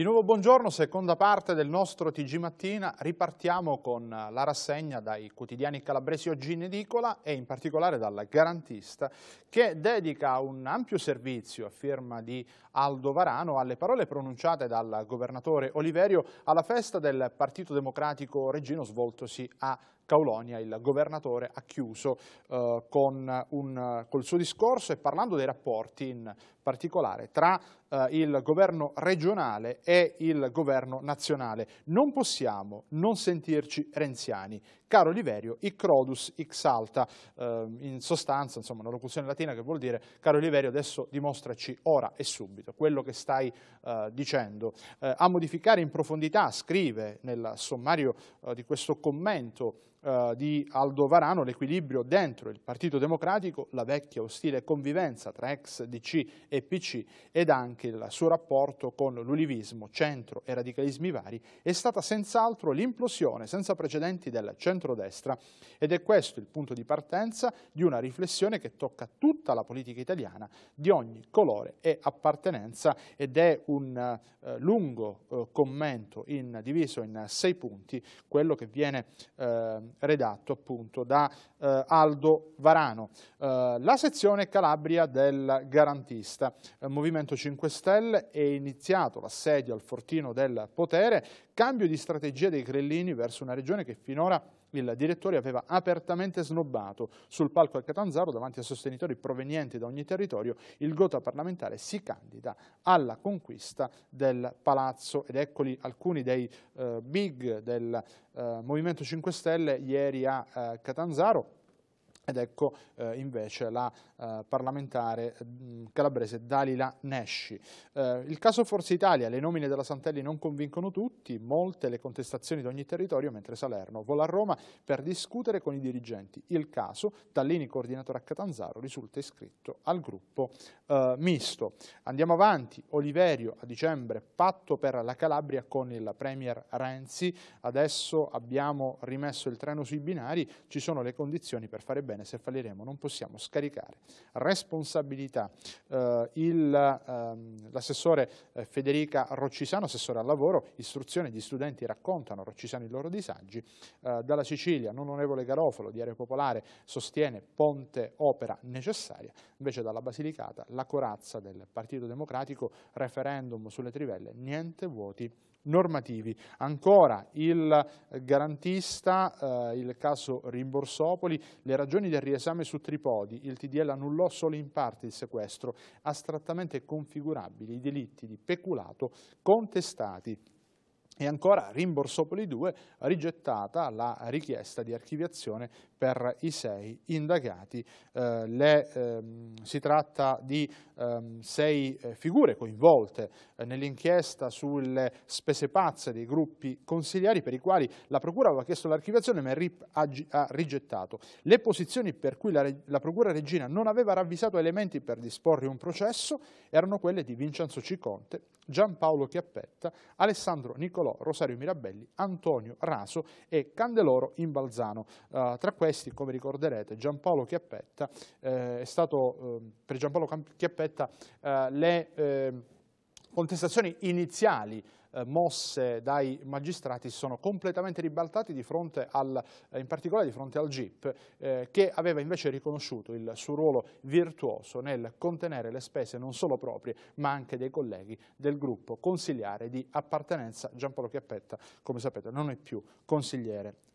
Di nuovo buongiorno, seconda parte del nostro TG Mattina. Ripartiamo con eh, la rassegna dai quotidiani calabresi oggi in edicola e in particolare dal Garantista che dedica un ampio servizio a firma di Aldo Varano alle parole pronunciate dal governatore Oliverio alla festa del Partito Democratico Regino svoltosi a Caulonia il governatore ha chiuso eh, con un, col suo discorso e parlando dei rapporti in particolare tra eh, il governo regionale e il governo nazionale. Non possiamo non sentirci renziani. Caro Liverio, Icrodus Ixalta, eh, in sostanza, insomma, una locuzione latina che vuol dire caro Oliverio, adesso dimostraci ora e subito quello che stai eh, dicendo. Eh, a modificare in profondità, scrive nel sommario eh, di questo commento eh, di Aldo Varano l'equilibrio dentro il Partito Democratico, la vecchia ostile convivenza tra ex DC e PC ed anche il suo rapporto con l'ulivismo, centro e radicalismi vari è stata senz'altro l'implosione senza precedenti del centrodestra ed è questo il punto di partenza di una riflessione che tocca tutta la politica italiana di ogni colore e appartenenza ed è un eh, lungo eh, commento in, diviso in sei punti quello che viene eh, Ehm, redatto appunto da eh, Aldo Varano. Eh, la sezione Calabria del Garantista. Il eh, Movimento 5 Stelle è iniziato l'assedio al fortino del potere, cambio di strategia dei Crellini verso una regione che finora il direttore aveva apertamente snobbato sul palco a Catanzaro davanti a sostenitori provenienti da ogni territorio il gota parlamentare si candida alla conquista del palazzo ed eccoli alcuni dei eh, big del eh, Movimento 5 Stelle ieri a eh, Catanzaro ed ecco eh, invece la eh, parlamentare mh, mm, calabrese Dalila Nesci. Eh, il caso Forza Italia, le nomine della Santelli non convincono tutti, molte le contestazioni di ogni territorio, mentre Salerno vola a Roma per discutere con i dirigenti. Il caso, Tallini coordinatore a Catanzaro, risulta iscritto al gruppo eh, misto. Andiamo avanti, Oliverio a dicembre, patto per la Calabria con il Premier Renzi, adesso abbiamo rimesso il treno sui binari, ci sono le condizioni per fare bene Ebbene, se falliremo non possiamo scaricare responsabilità. Eh, ehm, l'assessore eh, Federica Roccisano, assessore al lavoro, istruzione, gli studenti raccontano Roccisano i loro disagi. Eh, dalla Sicilia, non onorevole Garofalo di Aereo Popolare sostiene ponte opera necessaria, invece dalla Basilicata la corazza del Partito Democratico, referendum sulle trivelle, niente vuoti normativi. Ancora il garantista, eh, il caso Rimborsopoli, le ragioni giorni del riesame su tripodi, il TDL annullò solo in parte il sequestro, astrattamente configurabili i delitti di peculato contestati e ancora Rimborsopoli 2 rigettata la richiesta di archiviazione per i sei indagati. Eh, le, ehm, si tratta di ehm, sei eh, figure coinvolte eh, nell'inchiesta sulle spese pazze dei gruppi consigliari per i quali la Procura aveva chiesto l'archiviazione ma il RIP ha, ha, rigettato. Le posizioni per cui la, la Procura Regina non aveva ravvisato elementi per disporre un processo erano quelle di Vincenzo Ciconte Giampaolo Chiappetta, Alessandro Nicolò, Rosario Mirabelli, Antonio Raso e Candeloro Imbalzano. Uh, tra questi, come ricorderete, Giampaolo Chiappetta eh, è stato, eh, per Giampaolo Chiappetta, eh, le ehm, contestazioni iniziali eh, mosse dai magistrati si sono completamente ribaltati di fronte al, eh, in particolare di fronte al GIP eh, che aveva invece riconosciuto il suo ruolo virtuoso nel contenere le spese non solo proprie ma anche dei colleghi del gruppo consigliare di appartenenza Giampolo Chiappetta come sapete non è più consigliere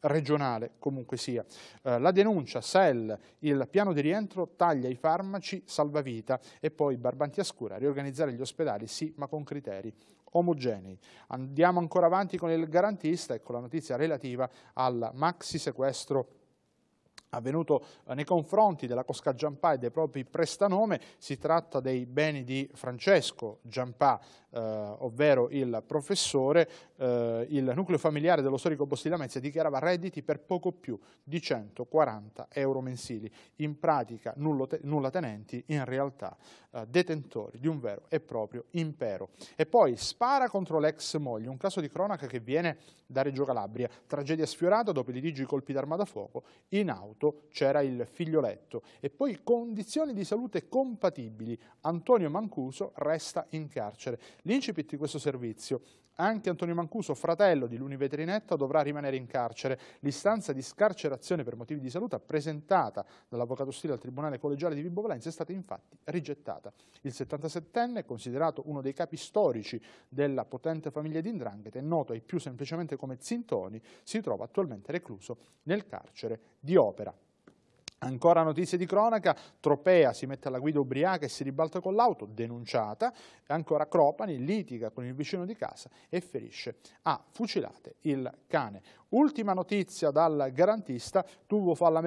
regionale comunque sia. Eh, la denuncia SEL, il piano di rientro taglia i farmaci salvavita e poi Barbanti Ascura riorganizzare gli ospedali sì ma con criteri omogenei. Andiamo ancora avanti con il garantista e con la notizia relativa al maxi sequestro avvenuto eh, nei confronti della Cosca Giampà e dei propri prestanome, si tratta dei beni di Francesco Giampà, eh, ovvero il professore, eh, il nucleo familiare dello storico Bostigliamezia dichiarava redditi per poco più di 140 euro mensili, in pratica te nulla tenenti, in realtà eh, detentori di un vero e proprio impero. E poi spara contro l'ex moglie, un caso di cronaca che viene da Reggio Calabria, tragedia sfiorata dopo i litigi colpi d'arma da fuoco, in auto c'era il figlioletto e poi condizioni di salute compatibili, Antonio Mancuso resta in carcere. L'incipit di questo servizio. Anche Antonio Mancuso, fratello di Luni Vetrinetta, dovrà rimanere in carcere. L'istanza di scarcerazione per motivi di salute presentata dall'avvocato Stile al Tribunale Collegiale di Vibo Valenza è stata infatti rigettata. Il 77enne, considerato uno dei capi storici della potente famiglia di Indrangheta e noto ai più semplicemente come Zintoni, si trova attualmente recluso nel carcere di Opera. Ancora notizie di cronaca, Tropea si mette alla guida ubriaca e si ribalta con l'auto, denunciata, ancora Cropani litiga con il vicino di casa e ferisce a fucilate il cane. Ultima notizia dal garantista, tubo fallo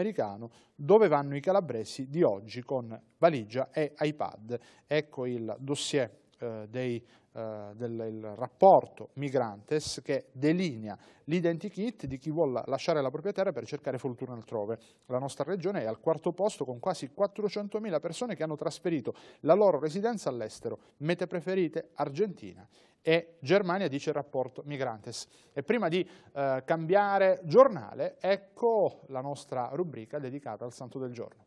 dove vanno i calabresi di oggi con valigia e iPad. Ecco il dossier eh, dei, eh, del rapporto migrantes che delinea l'identikit di chi vuole lasciare la propria terra per cercare fortuna altrove. La nostra regione è al quarto posto con quasi 400.000 persone che hanno trasferito la loro residenza all'estero, mete preferite Argentina e Germania, dice il rapporto Migrantes. E prima di eh, cambiare giornale, ecco la nostra rubrica dedicata al Santo del Giorno.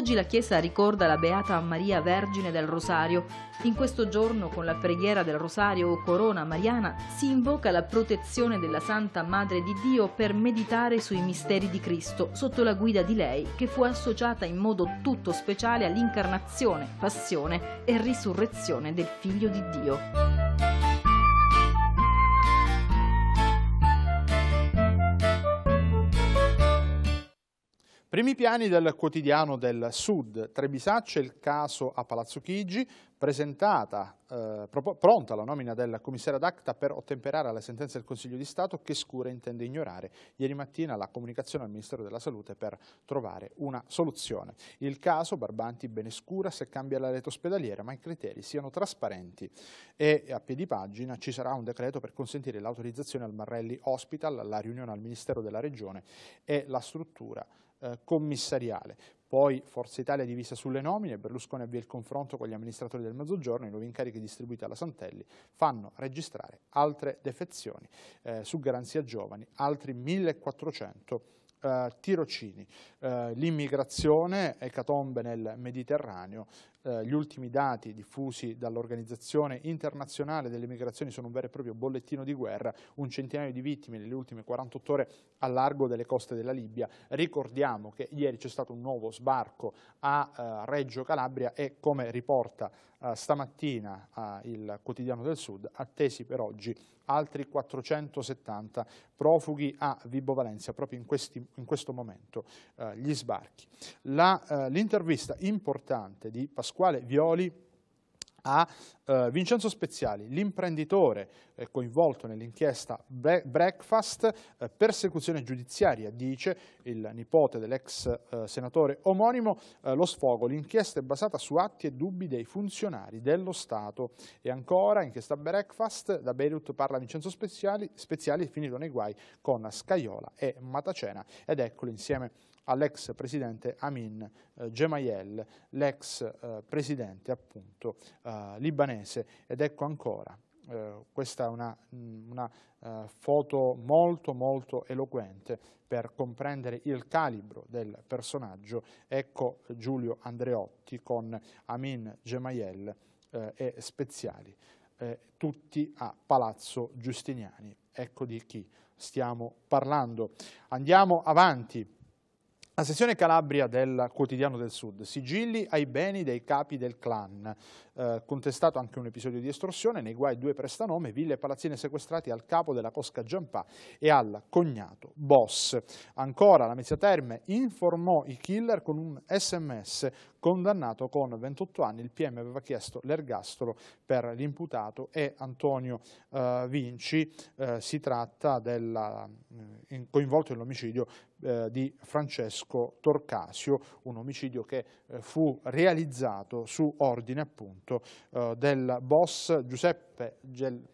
Oggi la Chiesa ricorda la Beata Maria Vergine del Rosario. In questo giorno, con la preghiera del Rosario o Corona Mariana, si invoca la protezione della Santa Madre di Dio per meditare sui misteri di Cristo, sotto la guida di lei, che fu associata in modo tutto speciale all'incarnazione, passione e risurrezione del Figlio di Dio. Primi piani del quotidiano del Sud, Trebisacce, il caso a Palazzo Chigi, presentata, eh, pronta la nomina del commissario d'acta per ottemperare alla sentenza del Consiglio di Stato che scura intende ignorare. Ieri mattina la comunicazione al Ministero della Salute per trovare una soluzione. Il caso Barbanti bene scura se cambia la rete ospedaliera ma i criteri siano trasparenti e a piedi pagina ci sarà un decreto per consentire l'autorizzazione al Marrelli Hospital, la riunione al Ministero della Regione e la struttura eh, commissariale. Poi Forza Italia è divisa sulle nomine, Berlusconi avvia il confronto con gli amministratori del Mezzogiorno, i nuovi incarichi distribuiti alla Santelli fanno registrare altre defezioni eh, su garanzia giovani, altri 1400 eh, tirocini, eh, l'immigrazione, ecatombe nel Mediterraneo, eh, gli ultimi dati diffusi dall'Organizzazione Internazionale delle Migrazioni sono un vero e proprio bollettino di guerra, un centinaio di vittime nelle ultime 48 ore a largo delle coste della Libia. Ricordiamo che ieri c'è stato un nuovo sbarco a eh, Reggio Calabria e come riporta eh, stamattina il quotidiano del Sud, attesi per oggi altri 470 profughi a Vibo Valencia, proprio in, questi, in questo momento uh, gli sbarchi. Eh, l'intervista importante di Pasquale Violi, a eh, Vincenzo Speziali, l'imprenditore eh, coinvolto nell'inchiesta Bre Breakfast, eh, persecuzione giudiziaria, dice il nipote dell'ex eh, senatore omonimo, eh, lo sfogo, l'inchiesta è basata su atti e dubbi dei funzionari dello Stato. E ancora, inchiesta Breakfast, da Beirut parla Vincenzo Speziali, Speziali finito nei guai con Scaiola e Matacena, ed eccolo insieme a all'ex presidente Amin eh, Gemayel, l'ex eh, presidente appunto eh, libanese. Ed ecco ancora, eh, questa è una, mm, una foto molto molto eloquente per comprendere il calibro del personaggio. Ecco Giulio Andreotti con Amin Gemayel e Speziali, tutti a Palazzo Giustiniani. Ecco di chi stiamo parlando. Andiamo avanti la sezione Calabria del Quotidiano del Sud, sigilli ai beni dei capi del clan, eh, contestato anche un episodio di estorsione, nei guai due prestanome, ville e palazzine sequestrati al capo della Cosca Giampà e al cognato Boss. Ancora la Mezzia Terme informò i killer con un sms condannato con 28 anni. Il PM aveva chiesto l'ergastolo per l'imputato e Antonio eh, Vinci, eh, si tratta della, eh, coinvolto nell'omicidio eh, di Francesco Torcasio, un omicidio che eh, fu realizzato su ordine appunto eh, del boss Giuseppe,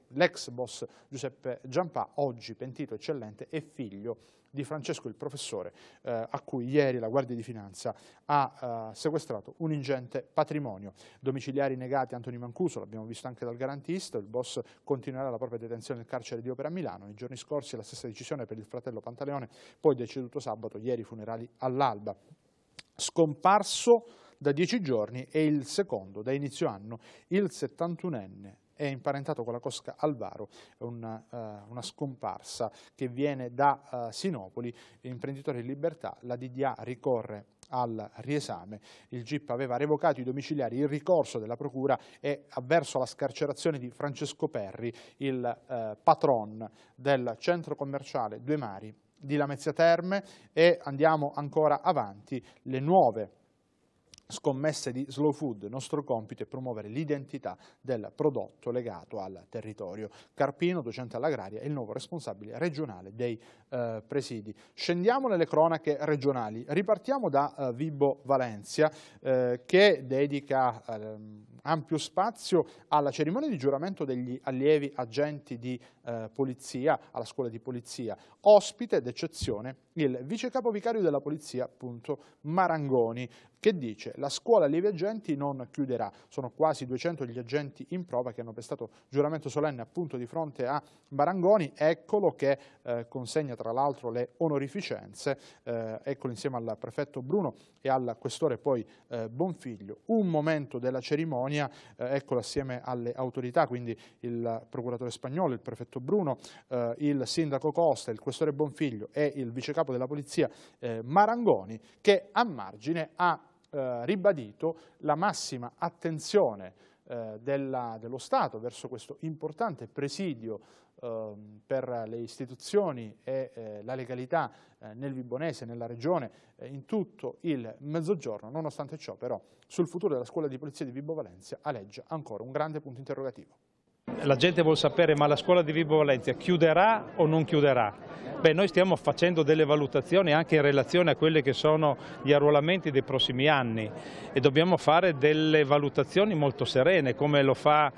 l'ex boss Giuseppe Giampà, oggi pentito eccellente e figlio di Francesco il professore eh, a cui ieri la Guardia di Finanza ha eh, sequestrato un ingente patrimonio. Domiciliari negati Antonio Mancuso, l'abbiamo visto anche dal garantista, il boss continuerà la propria detenzione nel carcere di Opera a Milano, nei giorni scorsi la stessa decisione per il fratello Pantaleone, poi deceduto sabato, ieri funerali all'alba. Scomparso da dieci giorni e il secondo da inizio anno, il 71enne è imparentato con la cosca Alvaro, una, uh, eh, una scomparsa che viene da uh, Sinopoli, imprenditore in libertà, la DDA ricorre al riesame. Il GIP aveva revocato i domiciliari, il ricorso della Procura è avverso alla scarcerazione di Francesco Perri, il eh, patron del centro commerciale Due Mari di Lamezia Terme e andiamo ancora avanti, le nuove scommesse di slow food, il nostro compito è promuovere l'identità del prodotto legato al territorio. Carpino, docente all'agraria, è il nuovo responsabile regionale dei eh, presidi. Scendiamo nelle cronache regionali, ripartiamo da eh, Vibo Valencia eh, che dedica ehm, ampio spazio alla cerimonia di giuramento degli allievi agenti di eh, polizia, alla scuola di polizia, ospite d'eccezione il vice capovicario della polizia appunto Marangoni che dice la scuola allievi agenti non chiuderà, sono quasi 200 gli agenti in prova che hanno prestato giuramento solenne appunto di fronte a Marangoni, eccolo che eh, consegna tra l'altro le onorificenze, eh, eccolo insieme al prefetto Bruno e al questore poi eh, Bonfiglio, un momento della cerimonia Catania, eh, eccolo assieme alle autorità, quindi il procuratore spagnolo, il prefetto Bruno, eh, il sindaco Costa, il questore Bonfiglio e il vicecapo della polizia eh, Marangoni, che a margine ha eh, ribadito la massima attenzione eh, della, dello Stato verso questo importante presidio eh, per le istituzioni e eh, la legalità eh, nel Vibonese, nella regione, eh, in tutto il mezzogiorno. Nonostante ciò però sul futuro della scuola di polizia di Vibo Valencia aleggia ancora un grande punto interrogativo la gente vuole sapere ma la scuola di Vibo Valencia chiuderà o non chiuderà? Beh, noi stiamo facendo delle valutazioni anche in relazione a quelli che sono gli arruolamenti dei prossimi anni e dobbiamo fare delle valutazioni molto serene come lo fa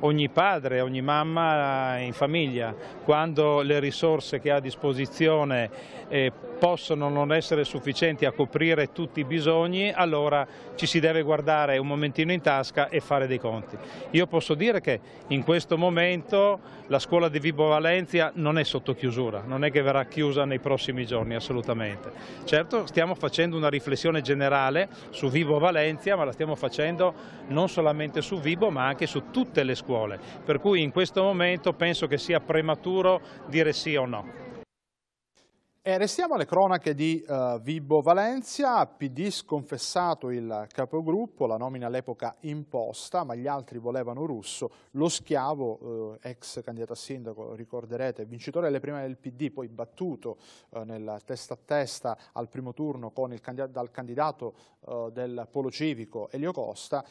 ogni padre, ogni mamma in famiglia, quando le risorse che ha a disposizione eh, possono non essere sufficienti a coprire tutti i bisogni, allora ci si deve guardare un momentino in tasca e fare dei conti. Io posso dire che in questo momento la scuola di Vibo Valencia non è sotto chiusura, non è che verrà chiusa nei prossimi giorni assolutamente. Certo stiamo facendo una riflessione generale su Vibo Valencia, ma la stiamo facendo non solamente su Vibo ma anche su tutte le scuole scuole, per cui in questo momento penso che sia prematuro dire sì o no. E restiamo alle cronache di uh, Vibo Valencia, PD sconfessato il capogruppo, la nomina all'epoca imposta, ma gli altri volevano russo, lo schiavo, uh, ex candidato a sindaco, ricorderete, vincitore delle prime del PD, poi battuto uh, nel testa a testa al primo turno candid dal candidato del Polo Civico Elio Costa,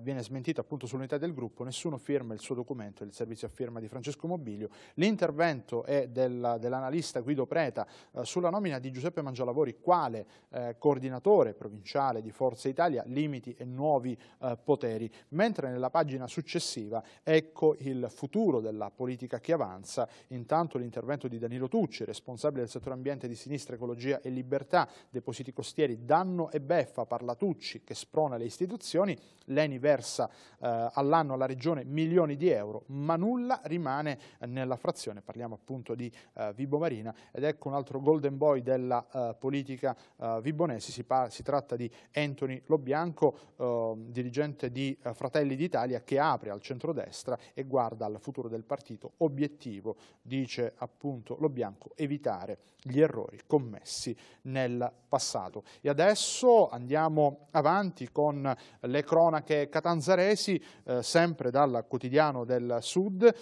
viene smentito appunto sull'unità del gruppo, nessuno firma il suo documento, il servizio a firma di Francesco Mobilio, l'intervento è del, dell'analista Guido Preta, eh, sulla nomina di Giuseppe Mangialavori quale eh, coordinatore provinciale di Forza Italia, limiti e nuovi eh, poteri, mentre nella pagina successiva ecco il futuro della politica che avanza, intanto l'intervento di Danilo Tucci, responsabile del settore ambiente di Sinistra, Ecologia e Libertà, depositi costieri, danno e beffa, parla Tucci che sprona le istituzioni, l'ENI versa eh, all'anno alla regione milioni di euro, ma nulla rimane nella frazione, parliamo appunto di eh, Vibo Marina ed ecco un altro l'altro golden boy della uh, politica uh, vibonesi, si, si, tratta di Anthony Lobianco, uh, ehm, dirigente di eh, Fratelli d'Italia, che apre al centrodestra e guarda al futuro del partito. Obiettivo, dice appunto Lobianco, evitare gli errori commessi nel passato. E adesso andiamo avanti con le cronache catanzaresi, sempre dal quotidiano del Sud.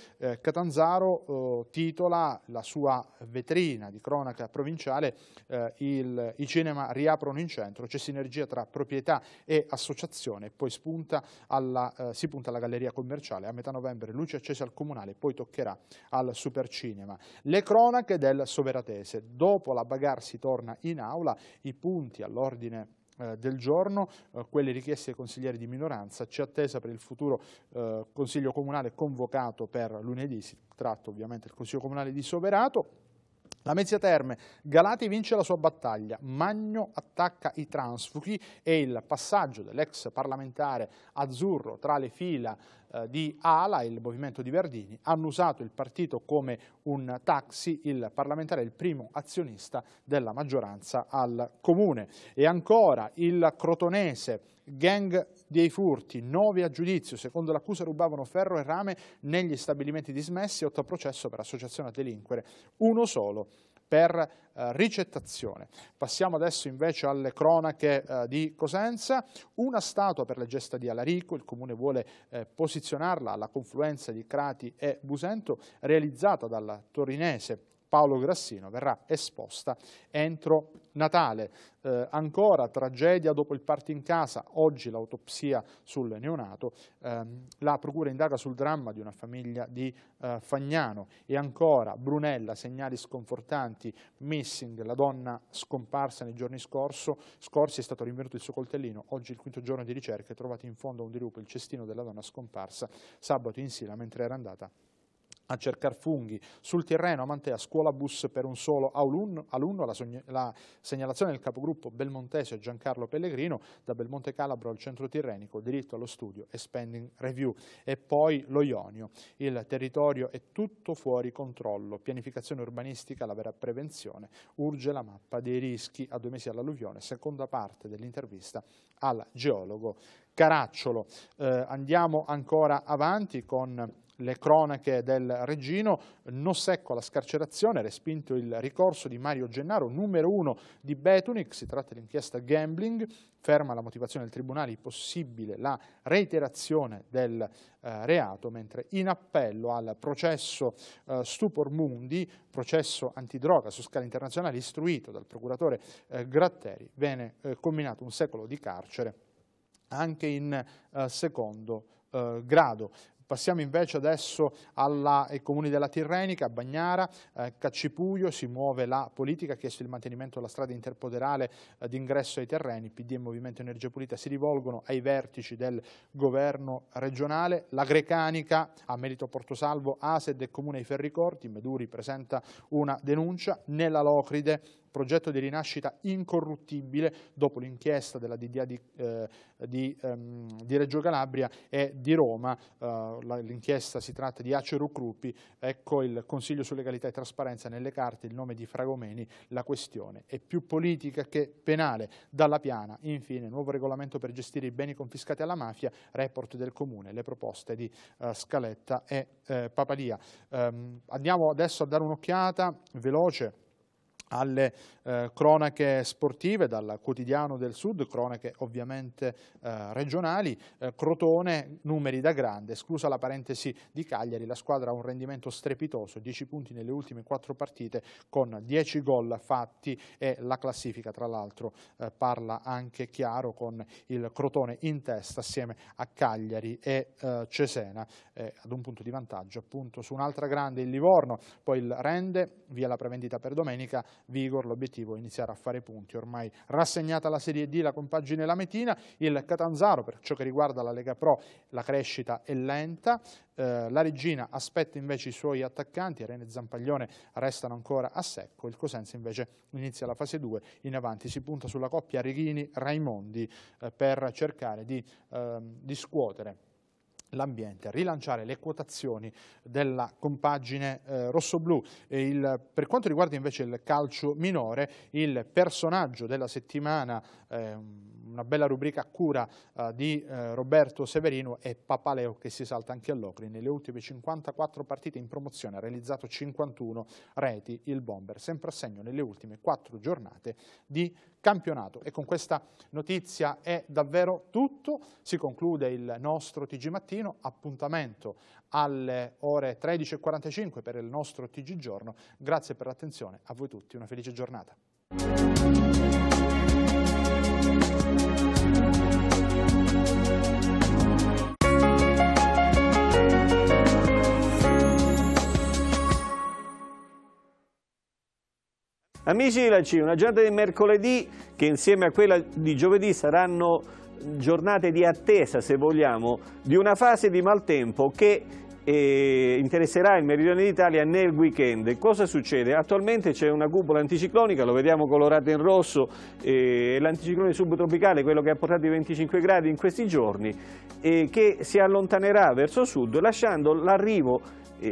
Catanzaro titola la sua vetrina di cronaca giornata provinciale eh, il, i cinema riaprono in centro, c'è sinergia tra proprietà e associazione, poi spunta alla, eh, si punta alla galleria commerciale, a metà novembre luci accese al comunale, poi toccherà al supercinema. Le cronache del Soveratese, dopo la bagarre si torna in aula, i punti all'ordine eh, del giorno, eh, quelle richieste richiesti ai consiglieri di minoranza, c'è attesa per il futuro eh, Consiglio Comunale convocato per lunedì, si tratta ovviamente del Consiglio Comunale di Soverato, Lamezia Terme, Galati vince la sua battaglia, Magno attacca i transfughi e il passaggio dell'ex parlamentare azzurro tra le fila eh, di Ala, e il movimento di Verdini, hanno usato il partito come un taxi, il parlamentare è il primo azionista della maggioranza al comune. E ancora il crotonese gang dei furti, 9 a giudizio, secondo l'accusa rubavano ferro e rame negli stabilimenti dismessi, 8 a processo per associazione a delinquere, uno solo per eh, ricettazione. Passiamo adesso invece alle cronache eh, di Cosenza, una statua per le gesta di Alarico, il comune vuole eh, posizionarla alla confluenza di Crati e Busento, realizzata dalla torinese Paolo Grassino verrà esposta entro Natale. Eh, ancora tragedia dopo il parto in casa, oggi l'autopsia sul neonato, eh, la procura indaga sul dramma di una famiglia di eh, Fagnano e ancora Brunella, segnali sconfortanti, Missing, la donna scomparsa nei giorni scorso, scorsi è stato rinvenuto il suo coltellino, oggi il quinto giorno di ricerca è trovato in fondo a un dirupo il cestino della donna scomparsa sabato in Sila mentre era andata a cercare funghi sul terreno a Mantea, scuola bus per un solo alunno, alunno la, la, segnalazione del capogruppo Belmontese Giancarlo Pellegrino, da Belmonte Calabro al centro tirrenico, diritto allo studio e spending review, e poi lo Ionio, il territorio è tutto fuori controllo, pianificazione urbanistica, la vera prevenzione, urge la mappa dei rischi a due mesi all'alluvione, seconda parte dell'intervista al geologo Caracciolo. Eh, andiamo ancora avanti con le cronache del Regino, no secco alla scarcerazione, respinto il ricorso di Mario Gennaro, numero uno di Betunic, si tratta di inchiesta gambling, ferma la motivazione del Tribunale possibile la reiterazione del eh, reato, mentre in appello al processo eh, Stupor Mundi, processo antidroga su scala internazionale istruito dal procuratore eh, Gratteri, venne eh, combinato un secolo di carcere anche in eh, secondo eh, grado. Passiamo invece adesso alla, ai comuni della Tirrenica, Bagnara, eh, Caccipuglio, si muove la politica, ha chiesto il mantenimento della strada interpoderale eh, d'ingresso ai terreni, PD e Movimento Energia Pulita si rivolgono ai vertici del governo regionale, la Grecanica a merito Portosalvo, ASED e Comune ai Ferricorti, Meduri presenta una denuncia, nella Locride progetto di rinascita incorruttibile dopo l'inchiesta della DDA di, eh, di, ehm, di, Reggio Calabria e di Roma, eh, l'inchiesta si tratta di Acero Cruppi, ecco il Consiglio su legalità e trasparenza nelle carte, il nome di Fragomeni, la questione è più politica che penale, dalla piana, infine nuovo regolamento per gestire i beni confiscati alla mafia, report del Comune, le proposte di eh, Scaletta e eh, Papalia. Um, ehm, andiamo adesso a dare un'occhiata veloce alle eh, cronache sportive dal quotidiano del sud, cronache ovviamente eh, regionali, eh, Crotone numeri da grande, esclusa la parentesi di Cagliari, la squadra ha un rendimento strepitoso, 10 punti nelle ultime 4 partite con 10 gol fatti e la classifica tra l'altro eh, parla anche chiaro con il Crotone in testa assieme a Cagliari e eh, Cesena eh, ad un punto di vantaggio appunto su un'altra grande il Livorno, poi il Rende via la prevendita per domenica Vigor, l'obiettivo è iniziare a fare punti, ormai rassegnata la Serie D, la compagine Lametina, il Catanzaro per ciò che riguarda la Lega Pro la crescita è lenta, eh, la Regina aspetta invece i suoi attaccanti, Irene Zampaglione restano ancora a secco, il Cosenza invece inizia la fase 2, in avanti si punta sulla coppia Righini-Raimondi eh, per cercare di, eh, di scuotere l'ambiente, rilanciare le quotazioni della compagine eh, rossoblù. Il, per quanto riguarda invece il calcio minore, il personaggio della settimana... Ehm, una bella rubrica a cura eh, di eh, Roberto Severino e Papaleo che si salta anche all'Ocri. Nelle ultime 54 partite in promozione ha realizzato 51 reti il bomber, sempre a segno nelle ultime 4 giornate di campionato. E con questa notizia è davvero tutto, si conclude il nostro TG Mattino, appuntamento alle ore 13.45 per il nostro TG Giorno. Grazie per l'attenzione, a voi tutti una felice giornata. Amici di La una giornata di mercoledì che insieme a quella di giovedì saranno giornate di attesa, se vogliamo, di una fase di maltempo che eh, interesserà il meridione d'Italia nel weekend. Cosa succede? Attualmente c'è una cupola anticiclonica, lo vediamo colorata in rosso, eh, l'anticiclone subtropicale, quello che ha portato i 25 gradi in questi giorni, eh, che si allontanerà verso sud lasciando l'arrivo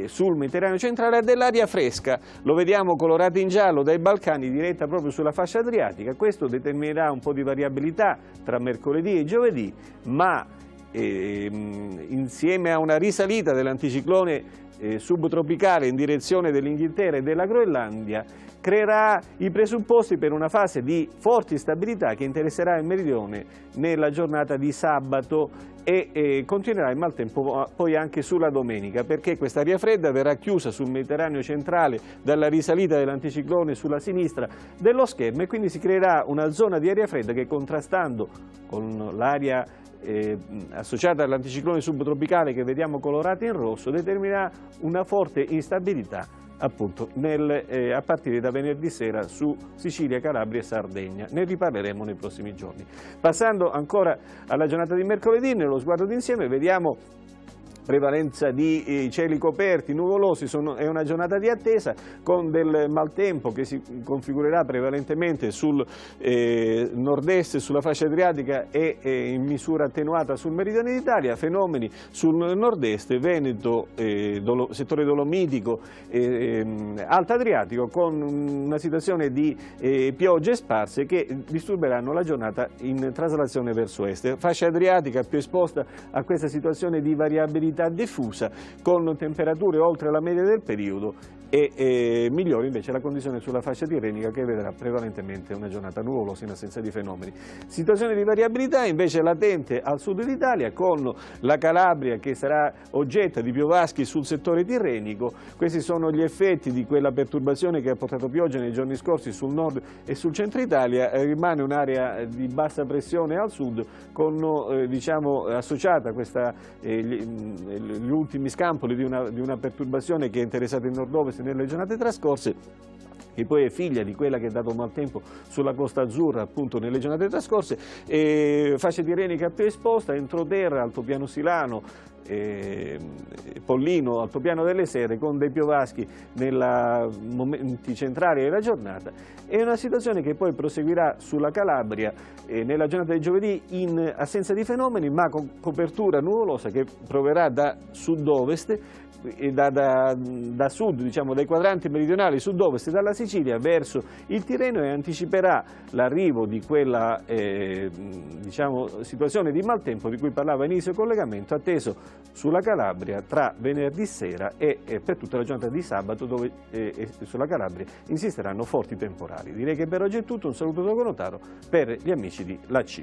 sul Mediterraneo centrale dell'aria fresca, lo vediamo colorato in giallo dai Balcani diretta proprio sulla fascia adriatica, questo determinerà un po' di variabilità tra mercoledì e giovedì, ma e, ehm, insieme a una risalita dell'anticiclone eh, subtropicale in direzione dell'Inghilterra e della Groenlandia creerà i presupposti per una fase di forte instabilità che interesserà il meridione nella giornata di sabato e, e eh, continuerà il maltempo poi anche sulla domenica perché questa aria fredda verrà chiusa sul Mediterraneo centrale dalla risalita dell'anticiclone sulla sinistra dello schermo e quindi si creerà una zona di aria fredda che contrastando con l'aria eh, associata all'anticiclone subtropicale che vediamo colorato in rosso determinerà una forte instabilità appunto nel, eh, a partire da venerdì sera su Sicilia, Calabria e Sardegna. Ne riparleremo nei prossimi giorni. Passando ancora alla giornata di mercoledì, nello sguardo d'insieme vediamo prevalenza di eh, cieli coperti, nuvolosi, sono, è una giornata di attesa con del maltempo che si configurerà prevalentemente sul eh, nord-est, sulla fascia adriatica e eh, in misura attenuata sul meridione d'Italia, fenomeni sul nord-est, Veneto, eh, dolo, settore dolomitico, eh, ehm, alta adriatico con una situazione di eh, piogge sparse che disturberanno la giornata in traslazione verso est. Fascia adriatica più esposta a questa situazione di variabilità umidità diffusa con temperature oltre la media del periodo e, e migliore invece la condizione sulla fascia tirrenica che vedrà prevalentemente una giornata nuvolosa in assenza di fenomeni. Situazione di variabilità invece latente al sud d'Italia con la Calabria che sarà oggetto di piovaschi sul settore tirrenico, questi sono gli effetti di quella perturbazione che ha portato pioggia nei giorni scorsi sul nord e sul centro Italia, eh, rimane un'area eh, di bassa pressione al sud con eh, diciamo, associata questa, eh, gli, gli, ultimi scampoli di una, di una perturbazione che è interessata il nord-ovest discusse nelle giornate trascorse, che poi è figlia di quella che è dato maltempo sulla Costa Azzurra appunto nelle giornate trascorse, e fascia Renica più esposta, entro Entroterra, Altopiano Silano, eh, Pollino, Altopiano delle Sere, con dei piovaschi nei momenti centrali della giornata. È una situazione che poi proseguirà sulla Calabria eh, nella giornata di giovedì in assenza di fenomeni, ma con copertura nuvolosa che proverà da sud-ovest da, da, da, sud, diciamo dai quadranti meridionali sud-ovest dalla Sicilia verso il Tirreno e anticiperà l'arrivo di quella eh, diciamo, situazione di maltempo di cui parlava inizio collegamento atteso sulla Calabria tra venerdì sera e eh, per tutta la giornata di sabato dove eh, sulla Calabria insisteranno forti temporali. Direi che per oggi è tutto, un saluto da Conotaro per gli amici di La C.